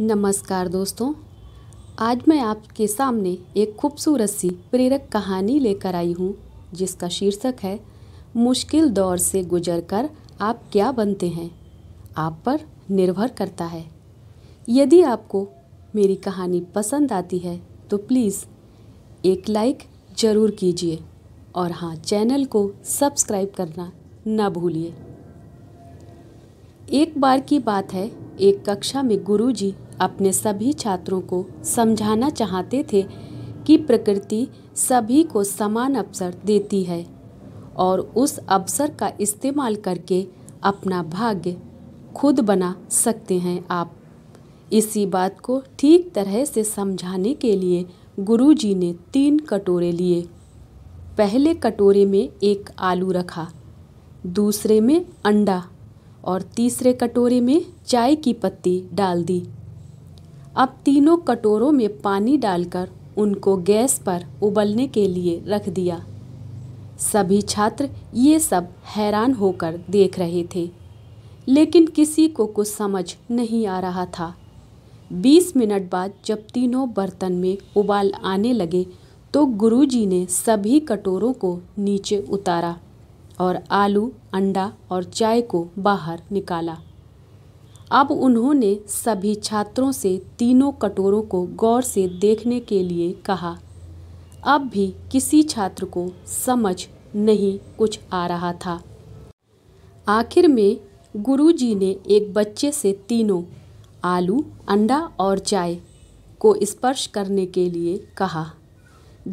नमस्कार दोस्तों आज मैं आपके सामने एक खूबसूरत सी प्रेरक कहानी लेकर आई हूँ जिसका शीर्षक है मुश्किल दौर से गुजरकर आप क्या बनते हैं आप पर निर्भर करता है यदि आपको मेरी कहानी पसंद आती है तो प्लीज़ एक लाइक ज़रूर कीजिए और हाँ चैनल को सब्सक्राइब करना ना भूलिए एक बार की बात है एक कक्षा में गुरुजी अपने सभी छात्रों को समझाना चाहते थे कि प्रकृति सभी को समान अवसर देती है और उस अवसर का इस्तेमाल करके अपना भाग्य खुद बना सकते हैं आप इसी बात को ठीक तरह से समझाने के लिए गुरुजी ने तीन कटोरे लिए पहले कटोरे में एक आलू रखा दूसरे में अंडा और तीसरे कटोरे में चाय की पत्ती डाल दी अब तीनों कटोरों में पानी डालकर उनको गैस पर उबलने के लिए रख दिया सभी छात्र ये सब हैरान होकर देख रहे थे लेकिन किसी को कुछ समझ नहीं आ रहा था बीस मिनट बाद जब तीनों बर्तन में उबाल आने लगे तो गुरुजी ने सभी कटोरों को नीचे उतारा और आलू अंडा और चाय को बाहर निकाला अब उन्होंने सभी छात्रों से तीनों कटोरों को गौर से देखने के लिए कहा अब भी किसी छात्र को समझ नहीं कुछ आ रहा था आखिर में गुरुजी ने एक बच्चे से तीनों आलू अंडा और चाय को स्पर्श करने के लिए कहा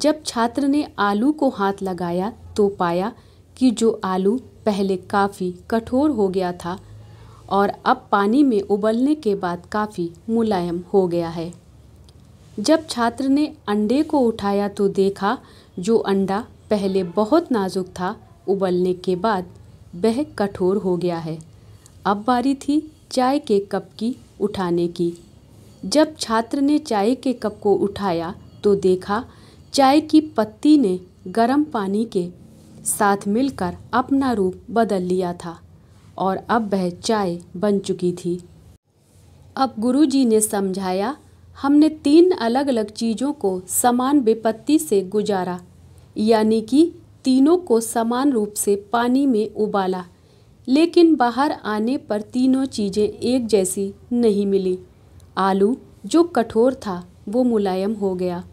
जब छात्र ने आलू को हाथ लगाया तो पाया कि जो आलू पहले काफ़ी कठोर हो गया था और अब पानी में उबलने के बाद काफ़ी मुलायम हो गया है जब छात्र ने अंडे को उठाया तो देखा जो अंडा पहले बहुत नाजुक था उबलने के बाद वह कठोर हो गया है अब बारी थी चाय के कप की उठाने की जब छात्र ने चाय के कप को उठाया तो देखा चाय की पत्ती ने गर्म पानी के साथ मिलकर अपना रूप बदल लिया था और अब वह चाय बन चुकी थी अब गुरुजी ने समझाया हमने तीन अलग अलग चीज़ों को समान विपत्ति से गुजारा यानी कि तीनों को समान रूप से पानी में उबाला लेकिन बाहर आने पर तीनों चीज़ें एक जैसी नहीं मिली आलू जो कठोर था वो मुलायम हो गया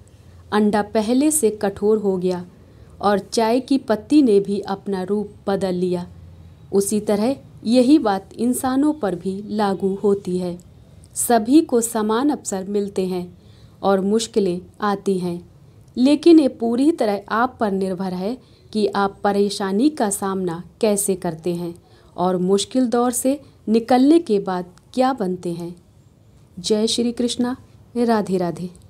अंडा पहले से कठोर हो गया और चाय की पत्ती ने भी अपना रूप बदल लिया उसी तरह यही बात इंसानों पर भी लागू होती है सभी को समान अवसर मिलते हैं और मुश्किलें आती हैं लेकिन ये पूरी तरह आप पर निर्भर है कि आप परेशानी का सामना कैसे करते हैं और मुश्किल दौर से निकलने के बाद क्या बनते हैं जय श्री कृष्णा राधे राधे